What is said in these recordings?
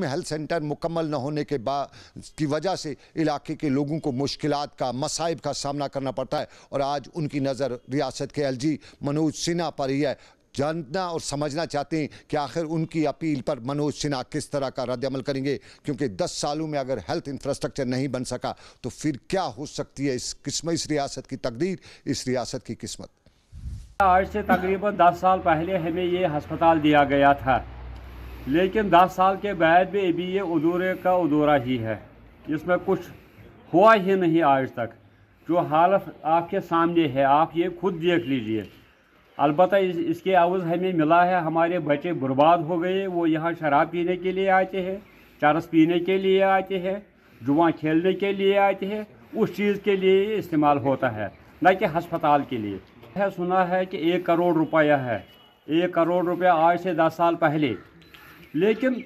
में health centre मुकम्मल न होने के बाद की वजह से इलाके के लोगों को मुश्किल का मसाइब का सामना करना पड़ता है और आज उनकी नज़र रियासत के एलजी मनोज सिन्हा पर ही है जानना और समझना चाहते हैं कि आखिर उनकी अपील पर मनोज सिन्हा किस तरह का रद्दमल करेंगे क्योंकि 10 सालों में अगर हेल्थ इंफ्रास्ट्रक्चर नहीं बन सका तो फिर क्या हो सकती है इस किस्म इस रियासत की तकदीर इस रियासत की किस्मत आज से तकरीबन 10 साल पहले हमें ये हस्पताल दिया गया था लेकिन 10 साल के बाद भी अभी ये अधूरे का अधूरा ही है इसमें कुछ हुआ ही नहीं आज तक जो हालत आपके सामने है आप ये खुद देख लीजिए अलबत् इस, इसके अवज़ हमें मिला है हमारे बच्चे बर्बाद हो गए वो यहाँ शराब पीने के लिए आते हैं चरस पीने के लिए आते हैं जुआ खेलने के लिए आते हैं उस चीज़ के लिए इस्तेमाल होता है न कि हस्पताल के लिए है सुना है कि एक करोड़ रुपया है एक करोड़ रुपया आज से दस साल पहले लेकिन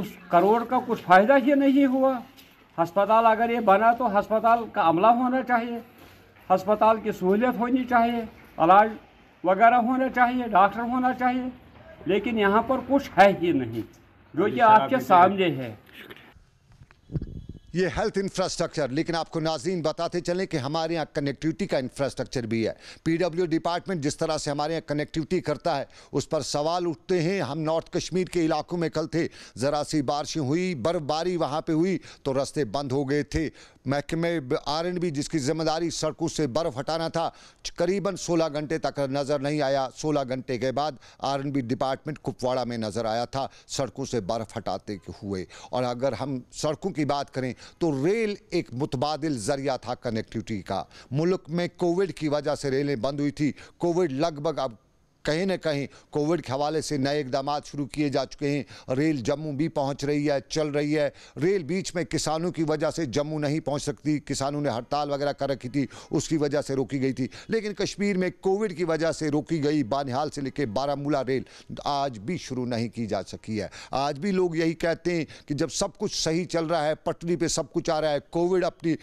उस करोड़ का कुछ फ़ायदा ही नहीं हुआ अस्पताल अगर ये बना तो हस्पताल का अमला होना चाहिए हस्पताल की सहूलियत होनी चाहिए इलाज वगैरह होना चाहिए डॉक्टर होना चाहिए लेकिन यहाँ पर कुछ है ही नहीं जो कि आपके तो सामने है ये हेल्थ इंफ्रास्ट्रक्चर लेकिन आपको नाजीन बताते चलें कि हमारे यहाँ कनेक्टिविटी का इंफ्रास्ट्रक्चर भी है पीडब्ल्यू डिपार्टमेंट जिस तरह से हमारे यहाँ कनेक्टिविटी करता है उस पर सवाल उठते हैं हम नॉर्थ कश्मीर के इलाकों में कल थे ज़रा सी बारिश हुई बर्फबारी वहाँ पर हुई तो रस्ते बंद हो गए थे महकमे आर एंड बी जिसकी जिम्मेदारी सड़कों से बर्फ हटाना था करीबन 16 घंटे तक नज़र नहीं आया 16 घंटे के बाद R and B department Kupwara में नज़र आया था सड़कों से बर्फ हटाते हुए और अगर हम सड़कों की बात करें तो रेल एक मुतबादल जरिया था कनेक्टिविटी का मुल्क में कोविड की वजह से रेलें बंद हुई थी कोविड लगभग अब कहीं ना कहीं कोविड के हवाले से नए इकदाम शुरू किए जा चुके हैं रेल जम्मू भी पहुंच रही है चल रही है रेल बीच में किसानों की वजह से जम्मू नहीं पहुंच सकती किसानों ने हड़ताल वगैरह कर रखी थी उसकी वजह से रोकी गई थी लेकिन कश्मीर में कोविड की वजह से रोकी गई बानिहाल से लेकर बारामूला रेल आज भी शुरू नहीं की जा सकी है आज भी लोग यही कहते हैं कि जब सब कुछ सही चल रहा है पटरी पर सब कुछ आ रहा है कोविड अपनी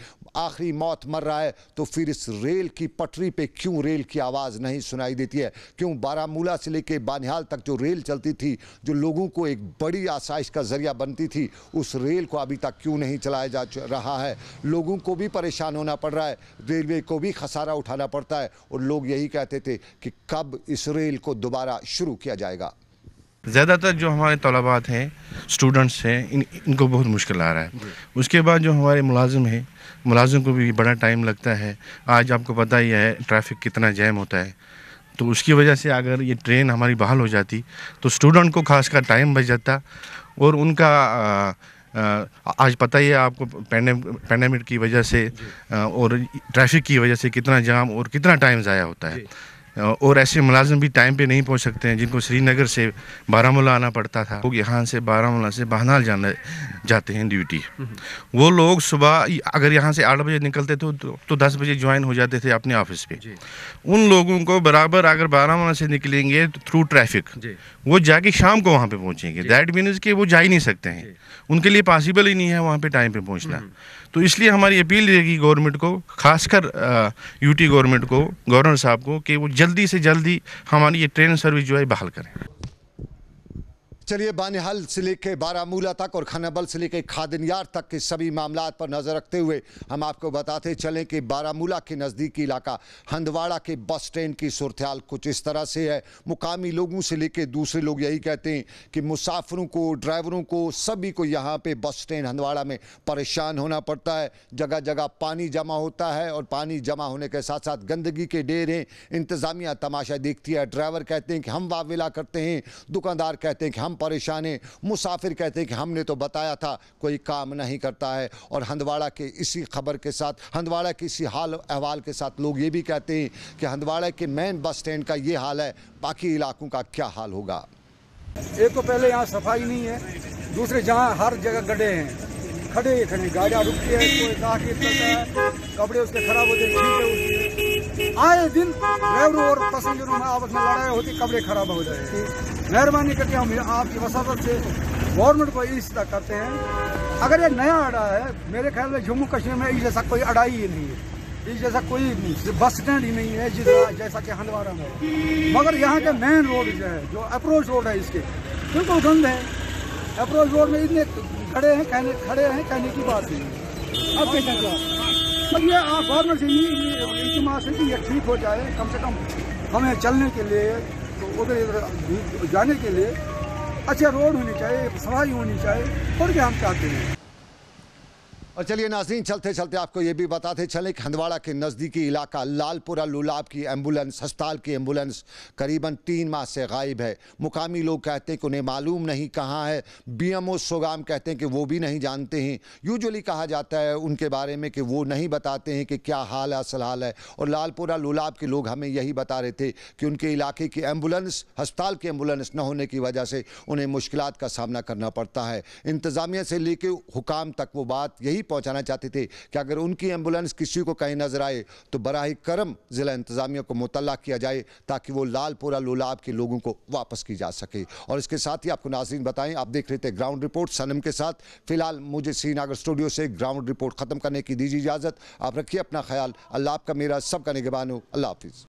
आखिरी मौत मर रहा है तो फिर इस रेल की पटरी पर क्यों रेल की आवाज़ नहीं सुनाई देती है क्यों बारामूला से लेकर बानिहाल तक जो रेल चलती थी जो लोगों को एक बड़ी आसाइश का जरिया बनती थी उस रेल को अभी तक क्यों नहीं चलाया जा रहा है लोगों को भी परेशान होना पड़ रहा है रेलवे को भी खसारा उठाना पड़ता है और लोग यही कहते थे कि कब इस रेल को दोबारा शुरू किया जाएगा ज़्यादातर जो हमारे तलबात हैं स्टूडेंट्स हैं इन इनको बहुत मुश्किल आ रहा है उसके बाद जो हमारे मुलाजिम हैं मुलाजिम को भी बड़ा टाइम लगता है आज आपको पता ही है ट्रैफिक कितना जैम होता है तो उसकी वजह से अगर ये ट्रेन हमारी बहाल हो जाती तो स्टूडेंट को खासकर टाइम बच जाता और उनका आज पता ही है आपको पैंडमिक की वजह से और ट्रैफिक की वजह से कितना जाम और कितना टाइम ज़ाया होता है और ऐसे मुलाजम भी टाइम पे नहीं पहुंच सकते हैं जिनको श्रीनगर से बारामूला आना पड़ता था लोग यहाँ से बारामूला से बहनाल जाना जाते हैं ड्यूटी हम्म। वो लोग सुबह अगर यहाँ से आठ बजे निकलते थे तो, तो, तो दस बजे ज्वाइन हो जाते थे अपने ऑफिस पे उन लोगों को बराबर अगर बारामूला से निकलेंगे थ्रू तो ट्रैफिक वो जाके शाम को वहाँ पर पहुँचेंगे दैट मीनस कि वो जा ही नहीं सकते हैं उनके लिए पॉसिबल ही नहीं है वहाँ पर टाइम पर पहुँचना हम्म। तो इसलिए हमारी अपील रहेगी गवर्नमेंट को खासकर यूटी गवर्नमेंट को गवर्नर साहब को कि वो जल्दी से जल्दी हमारी ये ट्रेन सर्विस जो है बहाल करें चलिए बानिहाल से लेकर बारामूला तक और खनबल से लेकर खादनियार तक के सभी मामला पर नज़र रखते हुए हम आपको बताते चलें कि बारामूला के नज़दीकी इलाका हंदवाड़ा के बस स्टैंड की सूरत कुछ इस तरह से है मुकामी लोगों से लेकर दूसरे लोग यही कहते हैं कि मुसाफिरों को ड्राइवरों को सभी को यहाँ पर बस स्टैंड हंदवाड़ा में परेशान होना पड़ता है जगह जगह पानी जमा होता है और पानी जमा होने के साथ साथ गंदगी के ढेर हैं इंतज़ामिया तमाशा देखती है ड्राइवर कहते हैं कि हम वाविला करते हैं दुकानदार कहते हैं कि हम परेशान हैं मुसाफिर कहते हैं कि हमने तो बताया था कोई काम नहीं करता है और हंदवाड़ा के इसी खबर के साथ हंदवाड़ा के इसी हाल अहवाल के साथ लोग ये भी कहते हैं कि हंदवाड़ा के मेन बस स्टैंड का ये हाल है बाकी इलाकों का क्या हाल होगा एक तो पहले यहाँ सफाई नहीं है दूसरे जहाँ हर जगह गड्ढे हैं खड़े खड़े गाड़ियाँ रुकती है कोई कपड़े उसके खराब होते ठीक है आए दिन ड्राइवर और पैसेंजरों में आपस में लड़ाई होती कबरे खराब हो जाए मेहरबानी करके हम आपकी वसादत से गवर्नमेंट को यही सीधा करते हैं अगर ये नया अड़ा है मेरे ख्याल में जम्मू कश्मीर में इस जैसा कोई अड़ाई ही नहीं है इस जैसा कोई नहीं बस स्टैंड ही नहीं है जिस जैसा कि हंदवारा में मगर यहाँ के मेन रोड जो है जो अप्रोच रोड है इसके बिल्कुल गंद है अप्रोच रोड में इतने खड़े हैं कहने खड़े हैं कहने की बात नहीं अब कैसे तो ये आप गवर्नमेंट से ये इतमास है कि ये ठीक हो जाए कम से कम हमें चलने के लिए तो उधर इधर जाने के लिए अच्छा रोड होनी चाहिए सफाई होनी चाहिए और क्या हम चाहते हैं और चलिए नाजरीन चलते चलते आपको ये भी बताते चले कि हंदवाड़ा के नज़दीकी इलाका लालपुरा लुलाब की एम्बुलेंस हस्ताल की एम्बुलेंस करीबन तीन माह से गायब है मुकामी लोग कहते हैं कि उन्हें मालूम नहीं कहाँ है बी एम ओ सोगाम कहते हैं कि वो भी नहीं जानते हैं यूजली कहा जाता है उनके बारे में कि वो नहीं बताते हैं कि क्या हाल असल हाल है और लालपुरा लुलाब के लोग हमें यही बता रहे थे कि उनके इलाके की एम्बुलेंस हस्पताल की एम्बुलेंस न होने की वजह से उन्हें मुश्किल का सामना करना पड़ता है इंतज़ामिया से लेकर हुकाम तक वो बात यही पहुँचाना चाहते थे कि अगर उनकी एम्बुलेंस किसी को कहीं नजर आए तो बरह करम ज़िला इंतज़ामिया को मुतल किया जाए ताकि वो लालपुरा लोलाब के लोगों को वापस की जा सके और इसके साथ ही आपको नाजीन बताएं आप देख रहे थे ग्राउंड रिपोर्ट सनम के साथ फिलहाल मुझे श्रीनगर स्टूडियो से ग्राउंड रिपोर्ट ख़त्म करने की दीजिए इजाज़त आप रखिए अपना ख्याल अल्लाह आपका मेरा सबका निगबान हो अल्लाह हाफिज़